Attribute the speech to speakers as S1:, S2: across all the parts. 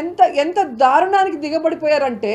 S1: ఎంత ఎంత దారుణానికి దిగబడిపోయారంటే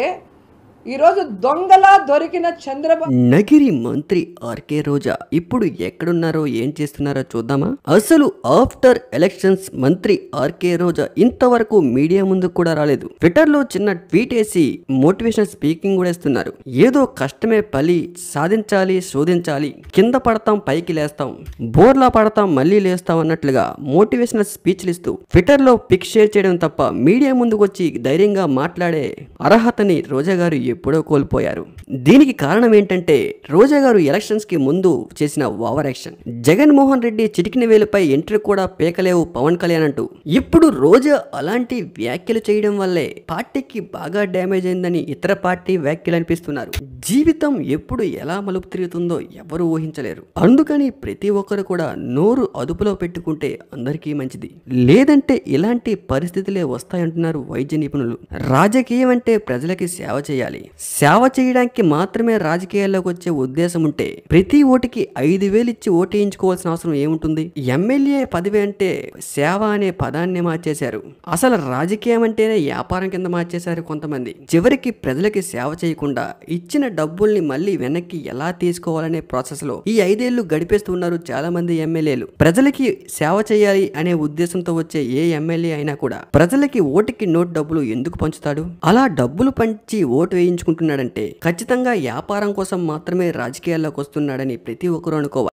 S1: ఈరోజు దొంగలా దొరికిన చంద్రబాబు నగిరి మంత్రి ఆర్కే రోజా ఇప్పుడు ఎక్కడున్నారో ఏం చేస్తున్నారో చూద్దామా అసలు ఆఫ్టర్ ఎలక్షన్స్ మంత్రి ఆర్కే రోజా ఇంతవరకు మీడియా ముందు కూడా రాలేదు ట్విట్టర్ లో చిన్న ట్వీట్ వేసి మోటివేషనల్ స్పీకింగ్ కూడా ఇస్తున్నారు ఏదో కష్టమే పలి సాధించాలి శోధించాలి కింద పడతాం పైకి లేస్తాం బోర్లా పడతాం మళ్ళీ లేస్తాం అన్నట్లుగా మోటివేషనల్ స్పీచ్లు ఇస్తూ ట్విట్టర్ లో పిక్ షేర్ చేయడం తప్ప మీడియా ముందుకు వచ్చి ధైర్యంగా మాట్లాడే అర్హతని రోజా గారు ఎప్పుడో కోల్పోయారు దీనికి కారణం ఏంటంటే రోజా గారు ఎలక్షన్స్కి ముందు చేసిన ఓవర్ యాక్షన్ జగన్మోహన్ రెడ్డి చిటికిన వేలుపై ఎంట్రీ కూడా పేకలేవు పవన్ కళ్యాణ్ అంటూ ఇప్పుడు రోజా అలాంటి వ్యాఖ్యలు చేయడం వల్లే పార్టీకి బాగా డ్యామేజ్ అయిందని ఇతర పార్టీ వ్యాఖ్యలు అనిపిస్తున్నారు జీవితం ఎప్పుడు ఎలా మలుపు తిరుగుతుందో ఎవరు ఊహించలేరు అందుకని ప్రతి ఒక్కరు కూడా నోరు అదుపులో పెట్టుకుంటే అందరికీ మంచిది లేదంటే ఇలాంటి పరిస్థితులే వస్తాయంటున్నారు వైద్య నిపుణులు రాజకీయం అంటే ప్రజలకి సేవ చేయాలి సేవ చేయడానికి మాత్రమే రాజకీయాల్లోకి వచ్చే ఉద్దేశం ఉంటే ప్రతి ఓటుకి ఐదు వేలు ఇచ్చి ఓటేయించుకోవాల్సిన అవసరం ఏముంటుంది ఎమ్మెల్యే పదవి అంటే సేవ అనే పదాన్ని మార్చేశారు అసలు రాజకీయం అంటేనే వ్యాపారం కింద మార్చేశారు కొంతమంది చివరికి ప్రజలకి సేవ చేయకుండా ఇచ్చిన డబ్బుల్ని మళ్ళీ వెనక్కి ఎలా తీసుకోవాలనే ప్రాసెస్ లో ఈ ఐదేళ్లు గడిపేస్తున్నారు చాలా మంది ఎమ్మెల్యేలు ప్రజలకి సేవ చేయాలి అనే ఉద్దేశంతో వచ్చే ఏ ఎమ్మెల్యే అయినా కూడా ప్రజలకి ఓటుకి నోటు డబ్బులు ఎందుకు పంచుతాడు అలా డబ్బులు పంచి ఓటు వేయించి ఉపయోగించుకుంటున్నాడంటే ఖచ్చితంగా వ్యాపారం కోసం మాత్రమే రాజకీయాల్లోకి వస్తున్నాడని ప్రతి ఒక్కరూ అనుకోవాలి